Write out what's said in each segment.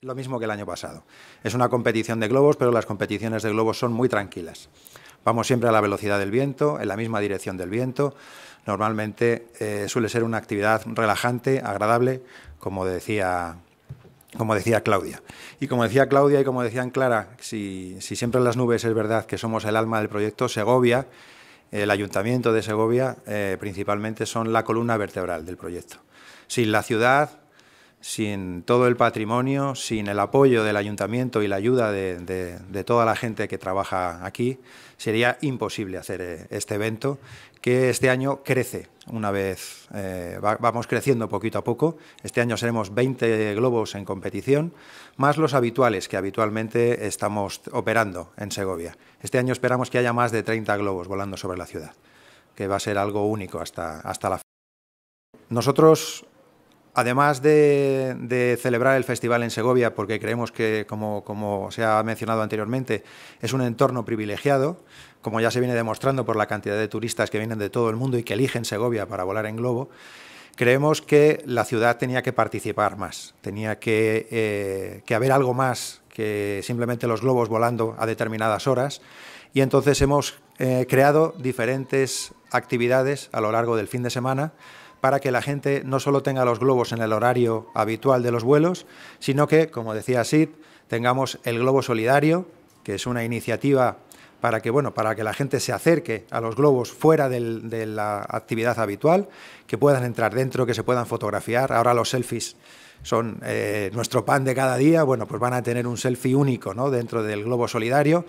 Lo mismo que el año pasado. Es una competición de globos, pero las competiciones de globos son muy tranquilas. Vamos siempre a la velocidad del viento, en la misma dirección del viento. Normalmente eh, suele ser una actividad relajante, agradable, como decía, como decía Claudia. Y como decía Claudia y como decían Clara, si, siempre en las nubes es verdad que somos el alma del proyecto, Segovia, el ayuntamiento de Segovia, eh, principalmente son la columna vertebral del proyecto. Sin la ciudad, sin todo el patrimonio, sin el apoyo del ayuntamiento y la ayuda de, toda la gente que trabaja aquí, sería imposible hacer eh, este evento, que este año crece una vez, eh, vamos creciendo poquito a poco. Este año seremos 20 globos en competición, más los habituales que habitualmente estamos operando en Segovia. Este año esperamos que haya más de 30 globos volando sobre la ciudad, que va a ser algo único hasta, hasta la nosotros Además de, celebrar el festival en Segovia, porque creemos que, como, se ha mencionado anteriormente, es un entorno privilegiado, como ya se viene demostrando por la cantidad de turistas que vienen de todo el mundo y que eligen Segovia para volar en globo, creemos que la ciudad tenía que participar más, tenía que, eh, haber algo más que simplemente los globos volando a determinadas horas. Y entonces hemos eh, creado diferentes actividades a lo largo del fin de semana para que la gente no solo tenga los globos en el horario habitual de los vuelos, sino que, como decía Sid, tengamos el globo solidario, que es una iniciativa para que, bueno, para que la gente se acerque a los globos fuera de la actividad habitual, que puedan entrar dentro, que se puedan fotografiar. Ahora los selfies son eh, nuestro pan de cada día, bueno, pues van a tener un selfie único dentro del globo solidario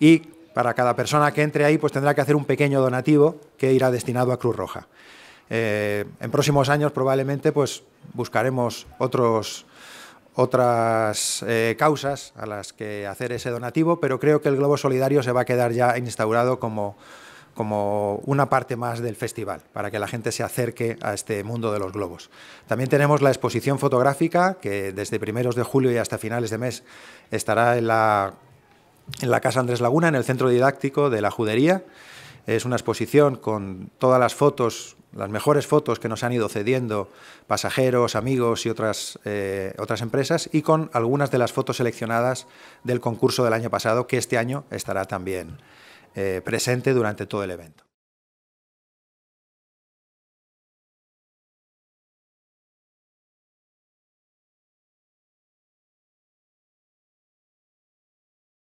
y para cada persona que entre ahí pues tendrá que hacer un pequeño donativo que irá destinado a Cruz Roja. Eh, en próximos años probablemente pues, buscaremos otros, otras eh, causas a las que hacer ese donativo, pero creo que el Globo Solidario se va a quedar ya instaurado como, como una parte más del festival, para que la gente se acerque a este mundo de los globos. También tenemos la exposición fotográfica, que desde primeros de julio y hasta finales de mes estará en la, en la Casa Andrés Laguna, en el centro didáctico de la Judería. Es una exposición con todas las fotos, las mejores fotos que nos han ido cediendo pasajeros, amigos y otras, eh, otras empresas, y con algunas de las fotos seleccionadas del concurso del año pasado, que este año estará también eh, presente durante todo el evento.